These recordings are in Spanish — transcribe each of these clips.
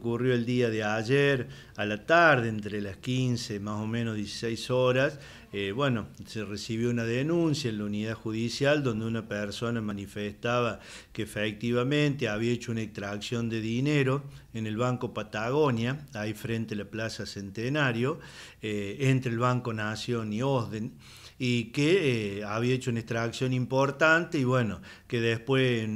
ocurrió el día de ayer, a la tarde, entre las 15, más o menos 16 horas, eh, bueno, se recibió una denuncia en la unidad judicial donde una persona manifestaba que efectivamente había hecho una extracción de dinero en el Banco Patagonia, ahí frente a la Plaza Centenario, eh, entre el Banco Nación y Osden y que eh, había hecho una extracción importante y bueno, que después,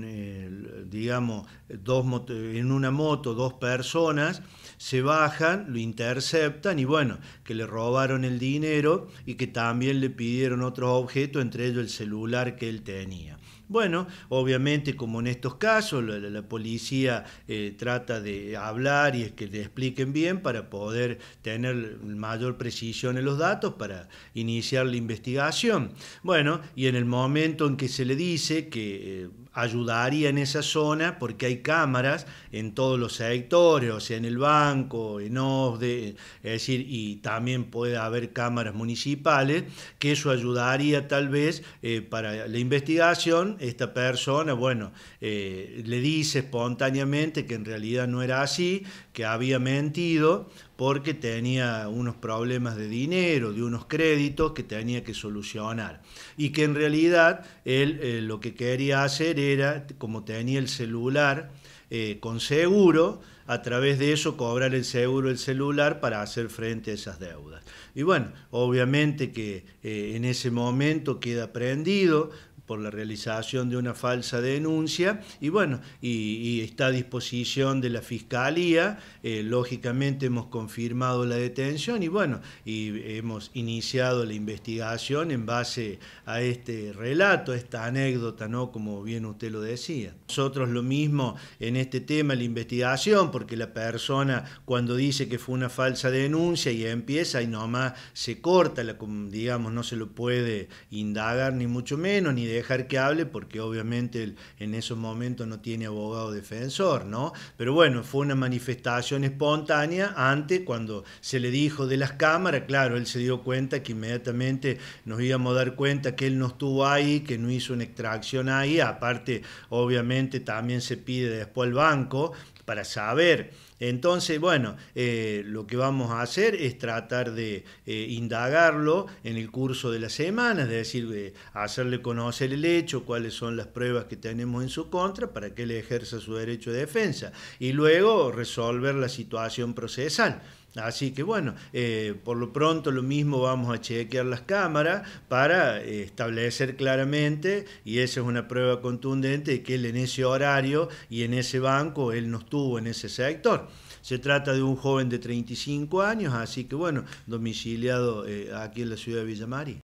digamos, en una moto dos personas se bajan, lo interceptan y bueno, que le robaron el dinero y que también le pidieron otro objeto, entre ellos el celular que él tenía. Bueno, obviamente como en estos casos, la, policía eh, trata de hablar y es que te expliquen bien para poder tener mayor precisión en los datos para iniciar la investigación. Bueno, y en el momento en que se le dice que... Eh, ayudaría en esa zona porque hay cámaras en todos los sectores, o sea, en el banco, en OSDE, es decir, y también puede haber cámaras municipales, que eso ayudaría tal vez eh, para la investigación esta persona, bueno, eh, le dice espontáneamente que en realidad no era así, que había mentido porque tenía unos problemas de dinero, de unos créditos que tenía que solucionar. Y que en realidad él eh, lo que quería hacer era, como tenía el celular eh, con seguro, a través de eso cobrar el seguro el celular para hacer frente a esas deudas. Y bueno, obviamente que en ese momento queda prendido, por la realización de una falsa denuncia y bueno, y, está a disposición de la Fiscalía, eh, lógicamente hemos confirmado la detención y bueno, y hemos iniciado la investigación en base a este relato, a esta anécdota, ¿no? Como bien usted lo decía. Nosotros lo mismo en este tema, la investigación, porque la persona cuando dice que fue una falsa denuncia y empieza y nomás se corta, la, digamos, no se lo puede indagar ni mucho menos, ni de dejar que hable porque obviamente él en esos momentos no tiene abogado defensor, ¿no? Pero bueno, fue una manifestación espontánea antes cuando se le dijo de las cámaras, claro, él se dio cuenta que inmediatamente nos íbamos a dar cuenta que él no estuvo ahí, que no hizo una extracción ahí, aparte obviamente también se pide después al banco para saber. Entonces, bueno, eh, lo que vamos a hacer es tratar de eh, indagarlo en el curso de la semana, es decir, eh, hacerle conocer el hecho, cuáles son las pruebas que tenemos en su contra para que él ejerza su derecho de defensa y luego resolver la situación procesal. Así que bueno, eh, por lo pronto lo mismo vamos a chequear las cámaras para eh, establecer claramente, y esa es una prueba contundente, de que él en ese horario y en ese banco, él no estuvo en ese sector. Se trata de un joven de 35 años, así que bueno, domiciliado eh, aquí en la ciudad de Villa